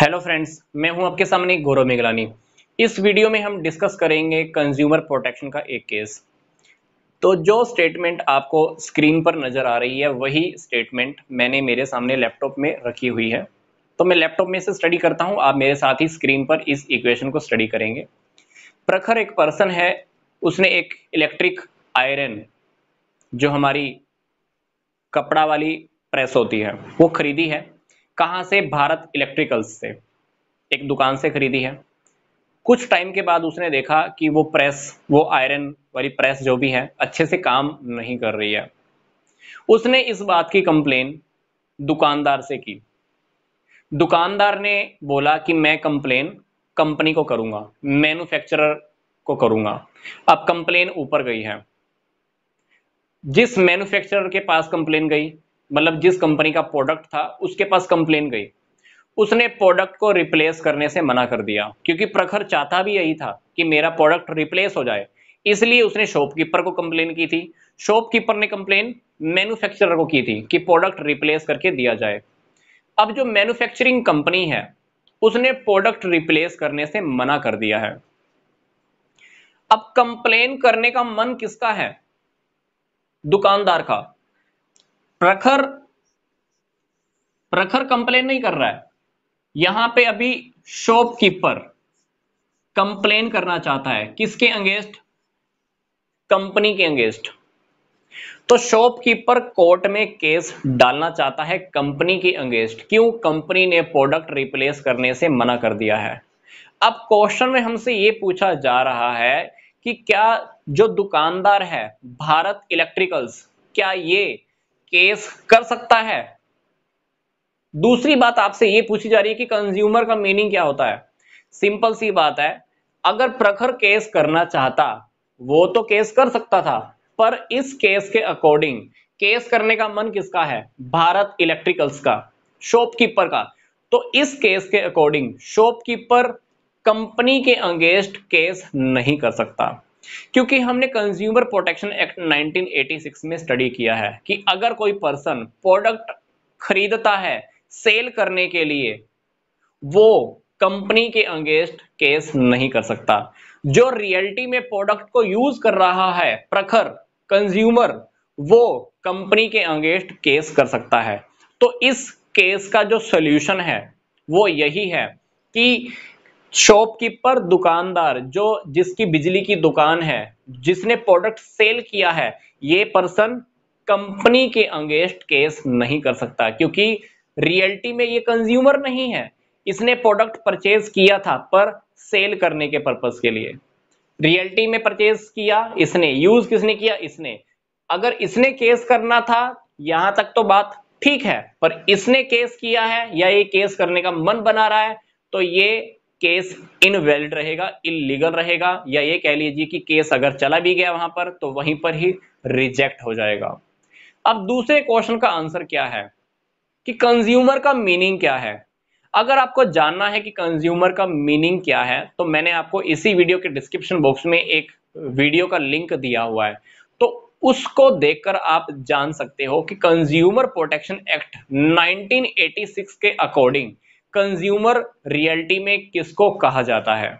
hello friends मैं हूं आपके सामने गौरव मेघलानी इस वीडियो में हम डिस्कस करेंगे कंज्यूमर प्रोटेक्शन का एक केस तो जो स्टेटमेंट आपको स्क्रीन पर नज़र आ रही है वही स्टेटमेंट मैंने मेरे सामने लैपटॉप में रखी हुई है तो मैं लैपटॉप में से स्टडी करता हूं आप मेरे साथ ही स्क्रीन पर इस इक्वेशन को स्टडी करेंगे प्रखर एक पर्सन है उसने एक इलेक्ट्रिक आयरन जो हमारी कपड़ा वाली प्रेस होती है वो खरीदी है कहाँ से भारत इलेक्ट्रिकल्स से एक दुकान से खरीदी है कुछ टाइम के बाद उसने देखा कि वो प्रेस वो आयरन वाली प्रेस जो भी है अच्छे से काम नहीं कर रही है उसने इस बात की कंप्लेन दुकानदार से की दुकानदार ने बोला कि मैं कंप्लेन कंपनी को करूंगा मैन्युफैक्चरर को करूंगा अब कंप्लेन ऊपर गई है जिस मैन्युफैक्चरर के पास कंप्लेन गई मतलब जिस कंपनी का प्रोडक्ट था उसके पास कंप्लेन गई उसने प्रोडक्ट को रिप्लेस करने से मना कर दिया क्योंकि प्रखर चाहता भी यही था कि मेरा प्रोडक्ट रिप्लेस हो जाए इसलिए उसने शॉपकीपर को कंप्लेन की थी शॉपकीपर ने कंप्लेन मैन्युफैक्चरर को की थी कि प्रोडक्ट रिप्लेस करके दिया जाए अब जो मैन्युफैक्चरिंग कंपनी है उसने प्रोडक्ट रिप्लेस करने से मना कर दिया है अब कंप्लेन करने का मन किसका है दुकानदार का प्रखर प्रखर कंप्लेन नहीं कर रहा है यहां पे अभी शॉपकीपर कंप्लेन करना चाहता है किसके अंगेंस्ट कंपनी के अंगेंस्ट तो शॉपकीपर कोर्ट में केस डालना चाहता है कंपनी के अंगेंस्ट क्यों कंपनी ने प्रोडक्ट रिप्लेस करने से मना कर दिया है अब क्वेश्चन में हमसे ये पूछा जा रहा है कि क्या जो दुकानदार है भारत इलेक्ट्रिकल्स क्या ये केस कर सकता है दूसरी बात आपसे ये पूछी जा रही है कि कंज्यूमर का मीनिंग क्या होता है सिंपल सी बात है अगर प्रखर केस करना चाहता वो तो केस कर सकता था पर इस केस के अकॉर्डिंग केस करने का मन किसका है भारत इलेक्ट्रिकल्स का शॉपकीपर का तो इस केस के अकॉर्डिंग शॉपकीपर कंपनी के अंगेस्ट केस नहीं कर सकता क्योंकि हमने कंज्यूमर प्रोटेक्शन एक्ट 1986 में स्टडी किया है कि अगर कोई पर्सन प्रोडक्ट खरीदता है सेल करने के लिए वो कंपनी के अगेंस्ट केस नहीं कर सकता जो रियलिटी में प्रोडक्ट को यूज कर रहा है प्रखर कंज्यूमर वो कंपनी के अंगेंस्ट केस कर सकता है तो इस केस का जो सोल्यूशन है वो यही है कि शॉपकीपर दुकानदार जो जिसकी बिजली की दुकान है जिसने प्रोडक्ट सेल किया है ये पर्सन कंपनी के अंगेंस्ट केस नहीं कर सकता क्योंकि रियलिटी में ये कंज्यूमर नहीं है इसने प्रोडक्ट परचेज किया था पर सेल करने के पर्पज के लिए रियलिटी में परचेज किया इसने यूज किसने किया इसने अगर इसने केस करना था यहां तक तो बात ठीक है पर इसने केस किया है या ये केस करने का मन बना रहा है तो ये केस इनवैलिड रहेगा इलीगल रहेगा या ये कह लीजिए कि केस अगर चला भी गया वहां पर तो वहीं पर ही रिजेक्ट हो जाएगा अब दूसरे क्वेश्चन का आंसर क्या है कि कंज्यूमर का मीनिंग क्या है अगर आपको जानना है कि कंज्यूमर का मीनिंग क्या है तो मैंने आपको इसी वीडियो के डिस्क्रिप्शन बॉक्स में एक वीडियो का लिंक दिया हुआ है तो उसको देखकर आप जान सकते हो कि कंज्यूमर प्रोटेक्शन एक्ट 1986 के अकॉर्डिंग कंज्यूमर रियलिटी में किसको कहा जाता है